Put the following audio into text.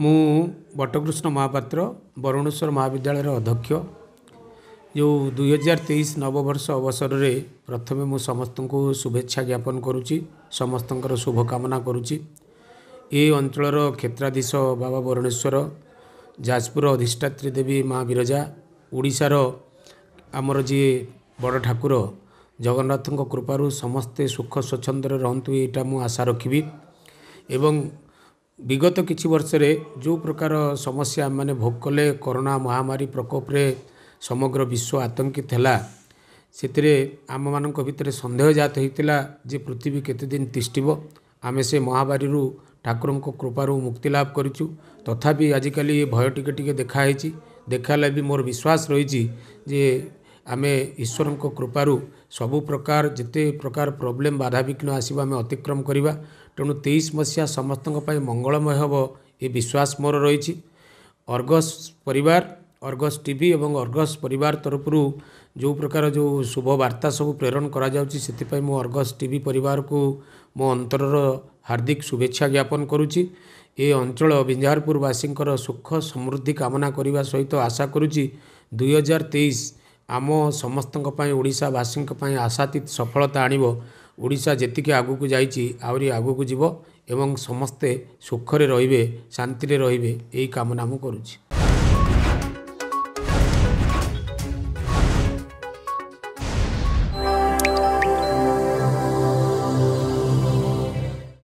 ମୁଁ ବଟକୃଷ୍ଣ ମହାପାତ୍ର ବରୁଣେଶ୍ୱର ମହାବିଦ୍ୟାଳୟର ଅଧ୍ୟକ୍ଷ ଯେଉଁ ଦୁଇହଜାର ତେଇଶ ନବବର୍ଷ ଅବସରରେ ପ୍ରଥମେ ମୁଁ ସମସ୍ତଙ୍କୁ ଶୁଭେଚ୍ଛା ଜ୍ଞାପନ କରୁଛି ସମସ୍ତଙ୍କର ଶୁଭକାମନା କରୁଛି ଏ ଅଞ୍ଚଳର କ୍ଷେତ୍ରାଧୀଶ ବାବା ବରୁଣେଶ୍ୱର ଯାଜପୁର ଅଧିଷ୍ଠାତ୍ରୀ ଦେବୀ ମା ବିରଜା ଓଡ଼ିଶାର ଆମର ଯିଏ ବଡ଼ ଠାକୁର ଜଗନ୍ନାଥଙ୍କ କୃପାରୁ ସମସ୍ତେ ସୁଖ ସ୍ୱଚ୍ଛନ୍ଦରେ ରହନ୍ତୁ ଏଇଟା ମୁଁ ଆଶା ରଖିବି ଏବଂ ବିଗତ କିଛି ବର୍ଷରେ ଯେଉଁ ପ୍ରକାର ସମସ୍ୟା ଆମମାନେ ଭୋଗ କଲେ କରୋନା ମହାମାରୀ ପ୍ରକୋପରେ ସମଗ୍ର ବିଶ୍ୱ ଆତଙ୍କିତ ହେଲା ସେଥିରେ ଆମମାନଙ୍କ ଭିତରେ ସନ୍ଦେହ ଜାତ ହୋଇଥିଲା ଯେ ପୃଥିବୀ କେତେ ଦିନ ତିଷ୍ଠିବ ଆମେ ସେ ମହାମାରୀରୁ ଠାକୁରଙ୍କ କୃପାରୁ ମୁକ୍ତିଲାଭ କରିଛୁ ତଥାପି ଆଜିକାଲି ଭୟ ଟିକେ ଟିକେ ଦେଖା ହେଇଛି ଦେଖାହେଲେ ବି ମୋର ବିଶ୍ୱାସ ରହିଛି ଯେ ଆମେ ଈଶ୍ୱରଙ୍କ କୃପାରୁ ସବୁ ପ୍ରକାର ଯେତେ ପ୍ରକାର ପ୍ରୋବ୍ଲେମ୍ ବାଧାବିଘ୍ନ ଆସିବ ଆମେ ଅତିକ୍ରମ କରିବା ତେଣୁ ତେଇଶ ମସିହା ସମସ୍ତଙ୍କ ପାଇଁ ମଙ୍ଗଳମୟ ହେବ ଏ ବିଶ୍ୱାସ ମୋର ରହିଛି ଅର୍ଗସ୍ ପରିବାର ଅର୍ଗସ୍ ଟିଭି ଏବଂ ଅର୍ଗସ୍ ପରିବାର ତରଫରୁ ଯେଉଁ ପ୍ରକାର ଯେଉଁ ଶୁଭ ବାର୍ତ୍ତା ସବୁ ପ୍ରେରଣ କରାଯାଉଛି ସେଥିପାଇଁ ମୁଁ ଅର୍ଗସ୍ ଟିଭି ପରିବାରକୁ ମୋ ଅନ୍ତରର ହାର୍ଦ୍ଦିକ ଶୁଭେଚ୍ଛା ଜ୍ଞାପନ କରୁଛି ଏ ଅଞ୍ଚଳ ବିଞ୍ଝାରପୁରବାସୀଙ୍କର ସୁଖ ସମୃଦ୍ଧି କାମନା କରିବା ସହିତ ଆଶା କରୁଛି ଦୁଇହଜାର ତେଇଶ ଆମ ସମସ୍ତଙ୍କ ପାଇଁ ଓଡ଼ିଶାବାସୀଙ୍କ ପାଇଁ ଆଶାତୀତ ସଫଳତା ଆଣିବ ଓଡ଼ିଶା ଯେତିକି ଆଗକୁ ଯାଇଛି ଆହୁରି ଆଗକୁ ଯିବ ଏବଂ ସମସ୍ତେ ସୁଖରେ ରହିବେ ଶାନ୍ତିରେ ରହିବେ ଏହି କାମନା ମୁଁ କରୁଛି